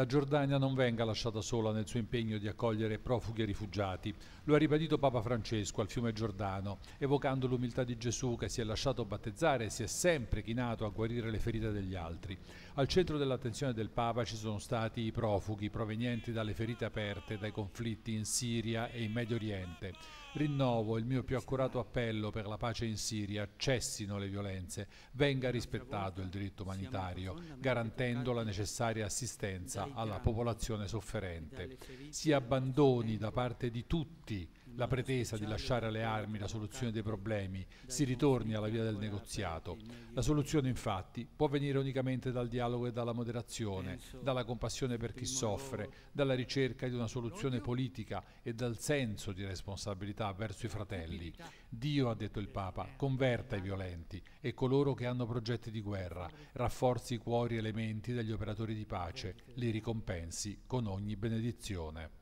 la Giordania non venga lasciata sola nel suo impegno di accogliere profughi e rifugiati. Lo ha ribadito Papa Francesco al fiume Giordano, evocando l'umiltà di Gesù che si è lasciato battezzare e si è sempre chinato a guarire le ferite degli altri. Al centro dell'attenzione del Papa ci sono stati i profughi provenienti dalle ferite aperte dai conflitti in Siria e in Medio Oriente. Rinnovo il mio più accurato appello per la pace in Siria, cessino le violenze, venga rispettato il diritto umanitario, garantendo la necessaria assistenza alla popolazione sofferente, Si abbandoni da parte di tutti la pretesa di lasciare alle armi la soluzione dei problemi, si ritorni alla via del negoziato. La soluzione infatti può venire unicamente dal dialogo e dalla moderazione, dalla compassione per chi soffre, dalla ricerca di una soluzione politica e dal senso di responsabilità verso i fratelli. Dio, ha detto il Papa, converta i violenti e coloro che hanno progetti di guerra, rafforzi i cuori e le menti degli operatori di pace, li ricompensi con ogni benedizione.